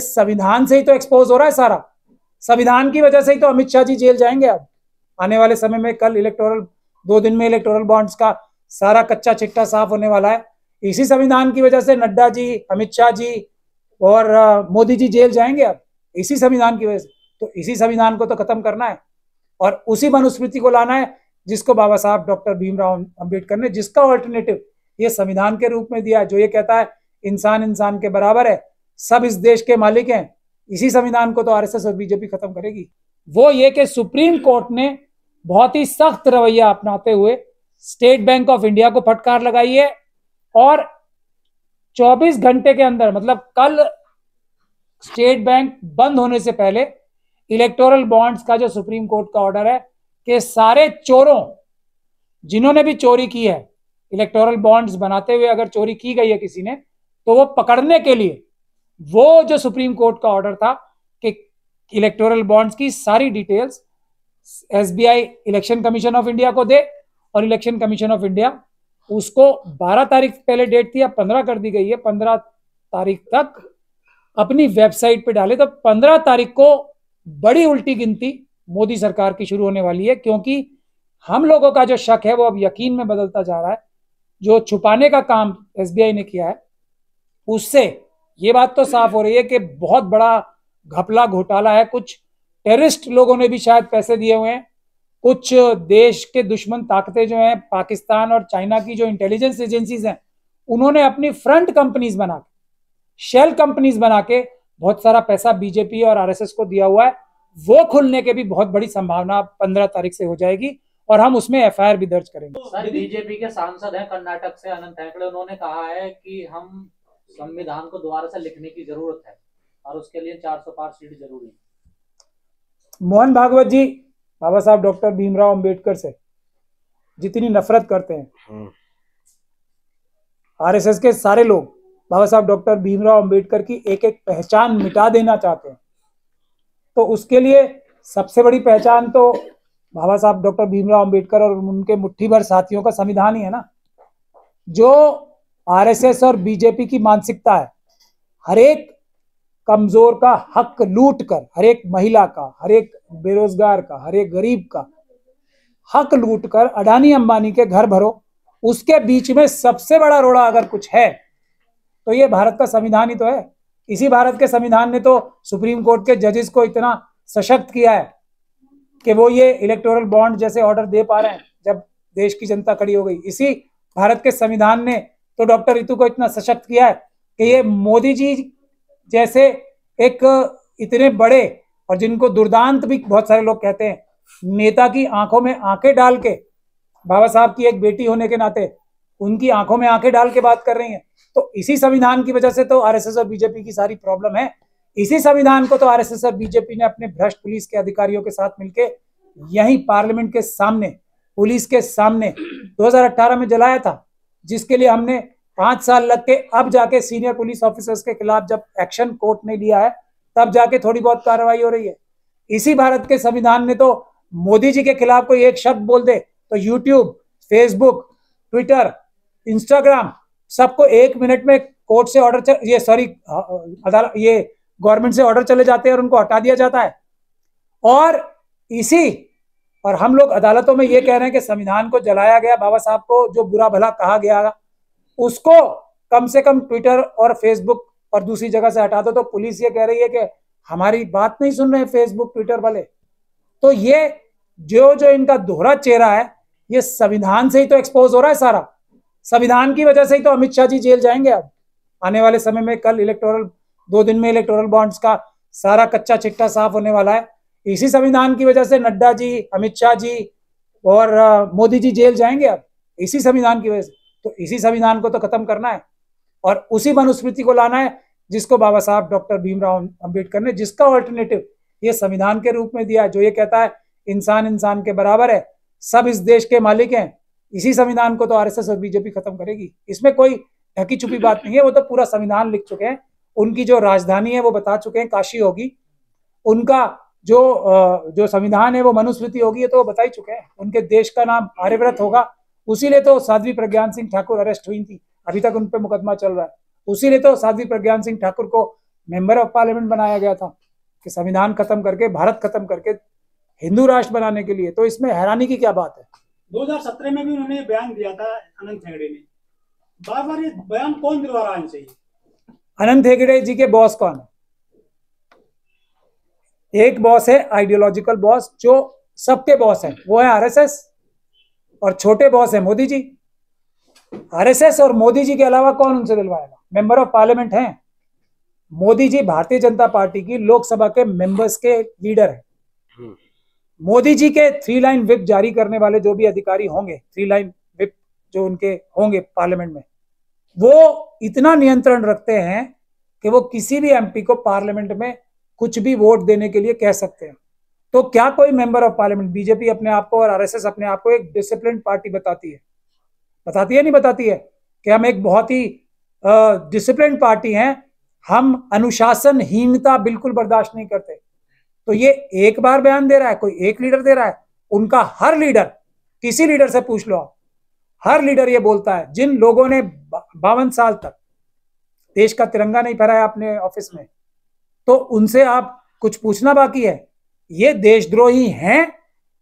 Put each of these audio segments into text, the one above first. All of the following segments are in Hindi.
संविधान से ही तो एक्सपोज हो रहा है सारा संविधान की वजह से ही तो अमित शाह जी जेल जाएंगे अब आने वाले समय में कल इलेक्टोरल दो दिन में इलेक्टोरल बॉन्ड्स का सारा कच्चा चिट्टा साफ होने वाला है इसी संविधान की वजह से नड्डा जी अमित शाह जी और मोदी जी जेल जाएंगे अब इसी संविधान की वजह से तो इसी संविधान को तो खत्म करना है और उसी मनुस्मृति को लाना है जिसको बाबा साहब डॉक्टर भीमराव अम्बेडकर ने जिसका ऑल्टरनेटिव ये संविधान के रूप में दिया जो ये कहता है इंसान इंसान के बराबर है सब इस देश के मालिक हैं इसी संविधान को तो आरएसएस और बीजेपी खत्म करेगी वो ये कि सुप्रीम कोर्ट ने बहुत ही सख्त रवैया अपनाते हुए स्टेट बैंक ऑफ इंडिया को फटकार लगाई है और 24 घंटे के अंदर मतलब कल स्टेट बैंक बंद होने से पहले इलेक्टोरल बॉन्ड्स का जो सुप्रीम कोर्ट का ऑर्डर है कि सारे चोरों जिन्होंने भी चोरी की है इलेक्टोरल बॉन्ड्स बनाते हुए अगर चोरी की गई है किसी ने तो वो पकड़ने के लिए वो जो सुप्रीम कोर्ट का ऑर्डर था कि इलेक्टोरल बॉन्ड्स की सारी details SBI election commission of India को दे और इलेक्शन कमीशन ऑफ इंडिया उसको 12 तारीख पहले डेट थी अब 15 कर दी गई है 15 तारीख तक अपनी वेबसाइट पे डाले तो 15 तारीख को बड़ी उल्टी गिनती मोदी सरकार की शुरू होने वाली है क्योंकि हम लोगों का जो शक है वो अब यकीन में बदलता जा रहा है जो छुपाने का काम एसबीआई ने किया है उससे ये बात तो साफ हो रही है कि बहुत बड़ा घपला घोटाला है कुछ टेररिस्ट लोगों ने भी शायद पैसे दिए हुए हैं कुछ देश के दुश्मन ताकतें जो हैं पाकिस्तान और चाइना की जो इंटेलिजेंस एजेंसीज हैं उन्होंने अपनी फ्रंट कंपनीज बना के शेल कंपनीज बना के बहुत सारा पैसा बीजेपी और आरएसएस को दिया हुआ है वो खुलने के भी बहुत बड़ी संभावना पंद्रह तारीख से हो जाएगी और हम उसमें एफ भी दर्ज करेंगे सर बीजेपी के सांसद हैं कर्नाटक से अनंत उन्होंने कहा है कि हम संविधान को दोबारा से लिखने की जरूरत है और उसके लिए चार सौ पांच सीट जरूरी है मोहन भागवत जी बाबा साहब डॉक्टर भीमराव अंबेडकर से जितनी नफरत करते हैं हम्म। आरएसएस के सारे लोग बाबा साहब डॉक्टर भीमराव अंबेडकर की एक एक पहचान मिटा देना चाहते हैं तो उसके लिए सबसे बड़ी पहचान तो बाबा साहब डॉक्टर भीमराव अंबेडकर और उनके मुट्ठी भर साथियों का संविधान ही है ना जो आरएसएस और बीजेपी की मानसिकता है हर एक कमजोर का हक लूट कर हर एक महिला का हर एक बेरोजगार का हर एक गरीब का हक लूट कर अडानी अंबानी के घर भरो उसके बीच में सबसे बड़ा रोड़ा अगर कुछ है तो ये भारत का संविधान ही तो है इसी भारत के संविधान ने तो सुप्रीम कोर्ट के जजेस को इतना सशक्त किया है कि वो ये इलेक्टोरल बॉन्ड जैसे ऑर्डर दे पा रहे हैं जब देश की जनता खड़ी हो गई इसी भारत के संविधान ने तो डॉक्टर रितु को इतना सशक्त किया है कि ये मोदी जी जैसे एक इतने बड़े और जिनको दुर्दांत भी बहुत सारे लोग कहते हैं नेता की आंखों में आंखें डाल के बाबा साहब की एक बेटी होने के नाते उनकी आंखों में आंखें डाल के बात कर रही हैं तो इसी संविधान की वजह से तो आरएसएस और बीजेपी की सारी प्रॉब्लम है इसी संविधान को तो आरएसएस और बीजेपी ने अपने भ्रष्ट पुलिस के अधिकारियों के साथ मिलकर यही पार्लियामेंट के सामने पुलिस के सामने 2018 में जलाया था जिसके लिए हमने पांच साल लग के अब जाके सीनियर पुलिस ऑफिसर्स के खिलाफ जब एक्शन कोर्ट ने लिया है तब जाके थोड़ी बहुत कार्रवाई हो रही है इसी भारत के संविधान में तो मोदी जी के खिलाफ कोई एक शब्द बोल दे तो यूट्यूब फेसबुक ट्विटर इंस्टाग्राम सबको एक मिनट में कोर्ट से ऑर्डर ये सॉरी अदालत ये गवर्नमेंट से ऑर्डर चले जाते हैं और उनको हटा दिया जाता है और इसी और हम लोग अदालतों में ये कह रहे हैं कि संविधान को जलाया गया बाबा साहब को जो बुरा भला कहा गया उसको कम से कम ट्विटर और फेसबुक और दूसरी जगह से हटा दो तो पुलिस ये कह रही है कि हमारी बात नहीं सुन रहे फेसबुक ट्विटर वाले तो ये जो जो इनका दोहरा चेहरा है ये संविधान से ही तो एक्सपोज हो रहा है सारा संविधान की वजह से ही तो अमित शाह जी जेल जाएंगे अब आने वाले समय में कल इलेक्टोरल दो दिन में इलेक्टोरल बॉन्ड्स का सारा कच्चा चिट्टा साफ होने वाला है इसी संविधान की वजह से नड्डा जी अमित शाह जी और मोदी जी जेल जाएंगे अब इसी संविधान की वजह से तो इसी संविधान को तो खत्म करना है और उसी मनुस्मृति को लाना है जिसको बाबा साहब डॉक्टर भीमराव अंबेडकर ने जिसका ऑल्टरनेटिव ये संविधान के रूप में दिया जो ये कहता है इंसान इंसान के बराबर है सब इस देश के मालिक हैं इसी संविधान को तो आरएसएस और बीजेपी खत्म करेगी इसमें कोई ढकी छुपी बात नहीं है वो तो पूरा संविधान लिख चुके हैं उनकी जो राजधानी है वो बता चुके हैं काशी होगी उनका जो जो संविधान है वो मनुस्मृति होगी तो बता ही चुके हैं उनके देश का नाम आर्यव्रत होगा उसी तो साध्वी प्रज्ञान सिंह ठाकुर अरेस्ट हुई थी अभी तक उन पर मुकदमा चल रहा है उसी तो साध्वी प्रज्ञान सिंह ठाकुर को मेंबर ऑफ पार्लियामेंट बनाया गया था कि संविधान खत्म करके भारत खत्म करके हिंदू राष्ट्र बनाने के लिए तो इसमें हैरानी की क्या बात है 2017 में भी उन्होंने बयान दिया था अनंत हेगड़े ने बार बार ये बयान कौन दिलवा रहा है अनंत हेगड़े जी के बॉस कौन है एक बॉस है आइडियोलॉजिकल बॉस जो सबके बॉस है वो है आरएसएस और छोटे बॉस है मोदी जी आरएसएस और मोदी जी के अलावा कौन उनसे दिलवाएगा मेंबर ऑफ पार्लियामेंट हैं मोदी जी भारतीय जनता पार्टी की लोकसभा के मेंबर्स के लीडर है हम्म। मोदी जी के थ्री लाइन विप जारी करने वाले जो भी अधिकारी होंगे थ्री लाइन विप जो उनके होंगे पार्लियामेंट में वो इतना नियंत्रण रखते हैं कि वो किसी भी एमपी को पार्लियामेंट में कुछ भी वोट देने के लिए कह सकते हैं तो क्या कोई मेंबर ऑफ पार्लियामेंट बीजेपी अपने आप को और आरएसएस अपने आप को एक डिसिप्लिन पार्टी बताती है बताती है नहीं बताती है कि हम एक बहुत ही डिसिप्लिन पार्टी हैं हम अनुशासनहीनता बिल्कुल बर्दाश्त नहीं करते तो ये एक बार बयान दे रहा है कोई एक लीडर दे रहा है उनका हर लीडर किसी लीडर से पूछ लो आप हर लीडर ये बोलता है जिन लोगों ने बावन साल तक देश का तिरंगा नहीं फहराया अपने ऑफिस में तो उनसे आप कुछ पूछना बाकी है ये देशद्रोही हैं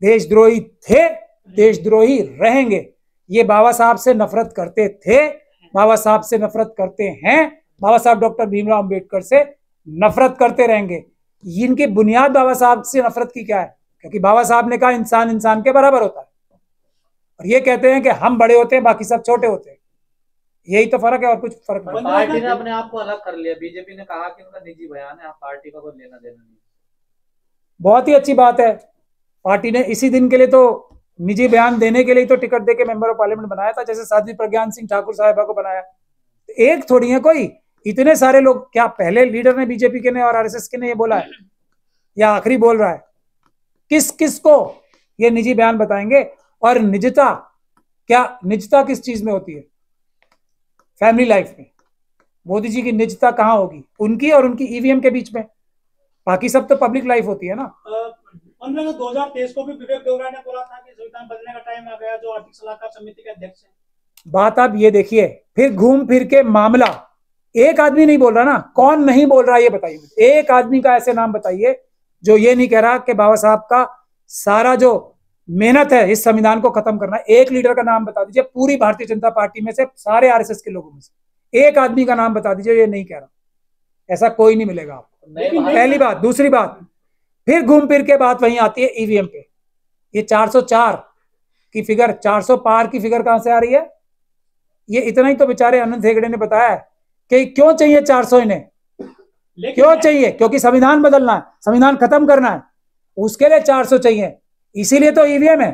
देशद्रोही थे देशद्रोही रहेंगे ये बाबा साहब से नफरत करते थे बाबा साहब से नफरत करते हैं बाबा साहब डॉक्टर भीमराव अंबेडकर से नफरत करते रहेंगे इनकी बुनियाद बाबा साहब से नफरत की क्या है क्योंकि बाबा साहब ने कहा इंसान इंसान के बराबर होता है और ये कहते हैं कि हम बड़े होते हैं बाकी सब छोटे होते हैं यही तो फर्क है और कुछ फर्क नहीं पार्टी ने अपने आप को अलग कर लिया बीजेपी ने कहा कि उनका निजी बयान है पार्टी का कोई लेना देना नहीं बहुत ही अच्छी बात है पार्टी ने इसी दिन के लिए तो निजी बयान देने के लिए तो टिकट देके मेंबर ऑफ पार्लियामेंट बनाया था जैसे साध्वी प्रज्ञान सिंह ठाकुर साहिबा को बनाया तो एक थोड़ी है कोई इतने सारे लोग क्या पहले लीडर ने बीजेपी के ने और आरएसएस के ने ये बोला है या आखिरी बोल रहा है किस किस को ये निजी बयान बताएंगे और निजता क्या निजता किस चीज में होती है फैमिली लाइफ में मोदी जी की निजता कहाँ होगी उनकी और उनकी ईवीएम e के बीच में बाकी सब तो पब्लिक लाइफ होती है ना दो हजार तेईस को भी विवेक डोगरा ने बोला था कि संविधान बदलने का टाइम आ गया जो आर्थिक सलाहकार समिति के अध्यक्ष हैं बात आप ये देखिए फिर घूम फिर के मामला एक आदमी नहीं बोल रहा ना कौन नहीं बोल रहा ये बताइए एक आदमी का ऐसे नाम बताइए जो ये नहीं कह रहा कि बाबा साहब का सारा जो मेहनत है इस संविधान को खत्म करना एक लीडर का नाम बता दीजिए पूरी भारतीय जनता पार्टी में से सारे आरएसएस के लोगों में से एक आदमी का नाम बता दीजिए ये नहीं कह रहा ऐसा कोई नहीं मिलेगा आपको पहली बात दूसरी बात फिर घूम फिर के बात वही आती है ईवीएम पे ये 404 की फिगर 400 पार की फिगर कहां से आ रही है ये इतना ही तो बेचारे आनंद हेगड़े ने बताया कि क्यों चाहिए 400 इन्हें क्यों चाहिए क्योंकि संविधान बदलना है संविधान खत्म करना है उसके लिए 400 चाहिए इसीलिए तो ईवीएम e है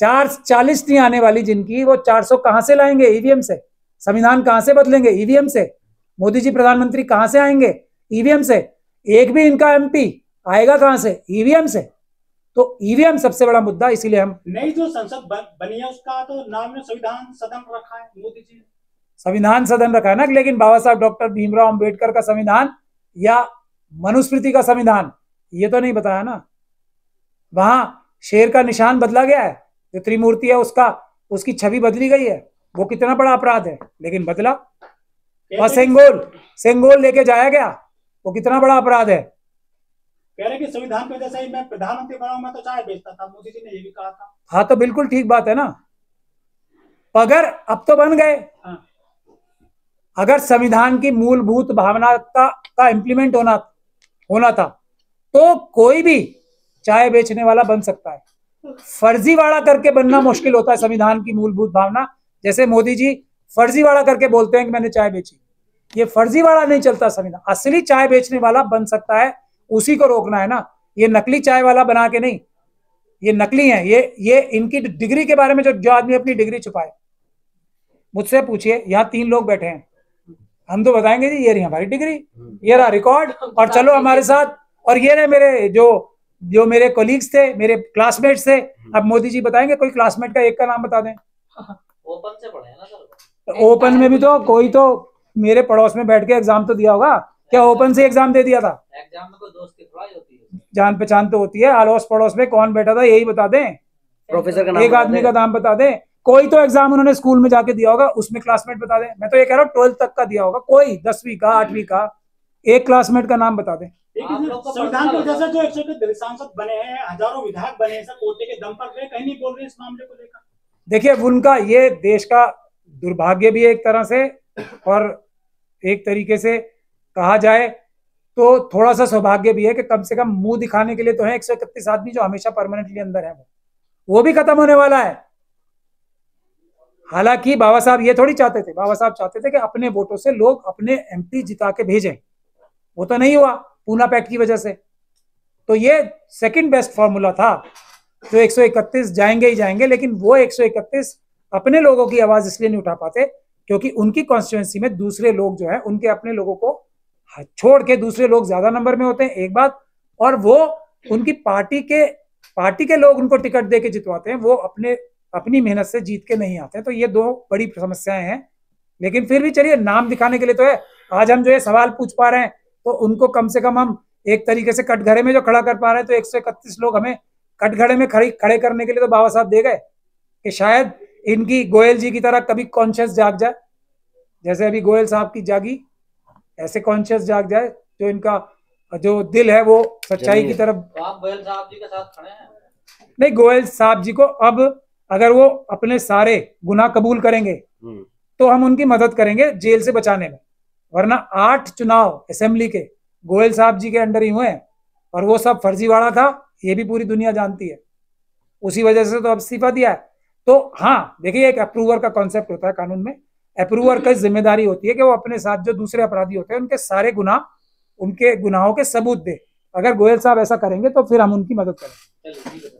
चार चालीस नहीं आने वाली जिनकी वो चार सौ कहां से लाएंगे ईवीएम e से संविधान कहां से बदलेंगे ईवीएम e से मोदी जी प्रधानमंत्री कहां से आएंगे ईवीएम से एक भी इनका एमपी आएगा कहां से ईवीएम से तो ईवीएम सबसे बड़ा मुद्दा इसीलिए हम नहीं जो संसद बनी है उसका तो नाम में संविधान सदन रखा है मोदी जी संविधान सदन रखा है ना लेकिन बाबा साहब डॉक्टर भीमराव अंबेडकर का संविधान या मनुस्मृति का संविधान ये तो नहीं बताया ना वहां शेर का निशान बदला गया है जो त्रिमूर्ति है उसका उसकी छवि बदली गई है वो कितना बड़ा अपराध है लेकिन बदला वहां सेंगोल सेंगोल लेके जाया गया वो कितना बड़ा अपराध है तो हाँ तो बिल्कुल ठीक बात है ना अगर अब तो बन गए हाँ। अगर संविधान की मूलभूत भावना का, का इम्प्लीमेंट होना होना था तो कोई भी चाय बेचने वाला बन सकता है फर्जीवाड़ा करके बनना मुश्किल होता है संविधान की मूलभूत भावना जैसे मोदी जी फर्जीवाड़ा करके बोलते हैं कि मैंने चाय बेची ये फर्जीवाड़ा नहीं चलता संविधान असली चाय बेचने वाला बन सकता है उसी को रोकना है ना ये नकली चाय वाला बना के नहीं ये नकली है ये ये इनकी डिग्री के बारे में जो जो आदमी अपनी डिग्री छुपाए मुझसे पूछिए यहाँ तीन लोग बैठे हैं हम तो बताएंगे जी ये रही हमारी डिग्री ये रहा रिकॉर्ड और चलो हमारे साथ और ये रहे मेरे जो जो मेरे कोलीग्स थे मेरे क्लासमेट्स थे हम्म। अब मोदी जी बताएंगे कोई क्लासमेट का एक का नाम बता दें ओपन से पढ़े ना सर ओपन तो में भी तो कोई तो मेरे पड़ोस में बैठ के एग्जाम तो दिया होगा क्या ओपन से एग्जाम दे दिया था एग्जाम में कोई दोस्त की होती है जान पहचान तो होती है अड़ोस पड़ोस में कौन बैठा था यही बता दें प्रोफेसर का नाम एक आदमी का नाम बता दें कोई तो एग्जाम उन्होंने स्कूल में जाके दिया होगा उसमें क्लासमेट बता दें मैं तो ये कह रहा हूँ ट्वेल्थ तक का दिया होगा कोई दसवीं का आठवीं का एक क्लासमेट का नाम बता दें संविधान की वजह से जो एक सौ सांसद बने हैं हजारों विधायक बने हैं सर कोटे के दम पर गए कहीं नहीं बोल रहे इस मामले को लेकर देखिए उनका ये देश का दुर्भाग्य भी एक तरह से और एक तरीके से कहा जाए तो थोड़ा सा सौभाग्य भी है कि कम से कम मुंह दिखाने के लिए तो है एक सौ इकतीस आदमी जो हमेशा परमानेंटली अंदर है वो वो भी खत्म होने वाला है हालांकि बाबा साहब ये थोड़ी चाहते थे बाबा साहब चाहते थे कि अपने वोटों से लोग अपने एमपी जिता के भेजें वो तो नहीं हुआ पूना पैक्ट की वजह से तो ये सेकंड बेस्ट फॉर्मूला था जो 131 जाएंगे ही जाएंगे लेकिन वो 131 अपने लोगों की आवाज इसलिए नहीं उठा पाते क्योंकि उनकी कॉन्स्टिट्युएंसी में दूसरे लोग जो है उनके अपने लोगों को छोड़ के दूसरे लोग ज्यादा नंबर में होते हैं एक बात और वो उनकी पार्टी के पार्टी के लोग उनको टिकट दे के जितवाते हैं वो अपने अपनी मेहनत से जीत के नहीं आते तो ये दो बड़ी समस्याएं हैं लेकिन फिर भी चलिए नाम दिखाने के लिए तो है आज हम जो है सवाल पूछ पा रहे हैं तो उनको कम से कम हम एक तरीके से कटघरे में जो खड़ा कर पा रहे हैं तो एक सौ इकतीस लोग हमें कटघरे में खड़े खड़े करने के लिए तो बाबा साहब दे गए कि शायद इनकी गोयल जी की तरह कभी कॉन्शियस जाग जाए जैसे अभी गोयल साहब की जागी ऐसे कॉन्शियस जाग जाए जो इनका जो दिल है वो सच्चाई की तरफ तो गोयल साहब जी के साथ खड़े हैं नहीं गोयल साहब जी को अब अगर वो अपने सारे गुना कबूल करेंगे हम्म। तो हम उनकी मदद करेंगे जेल से बचाने में वरना आठ चुनाव असेंबली के गोयल साहब जी के अंडर ही हुए हैं और वो सब फर्जीवाड़ा था ये भी पूरी दुनिया जानती है उसी वजह से तो अब इस्तीफा दिया है तो हाँ देखिए एक अप्रूवर का कॉन्सेप्ट होता है कानून में अप्रूवर हम्म। का जिम्मेदारी होती है कि वो अपने साथ जो दूसरे अपराधी होते हैं उनके सारे गुना उनके गुनाहों के सबूत दे अगर गोयल साहब ऐसा करेंगे तो फिर हम उनकी मदद करेंगे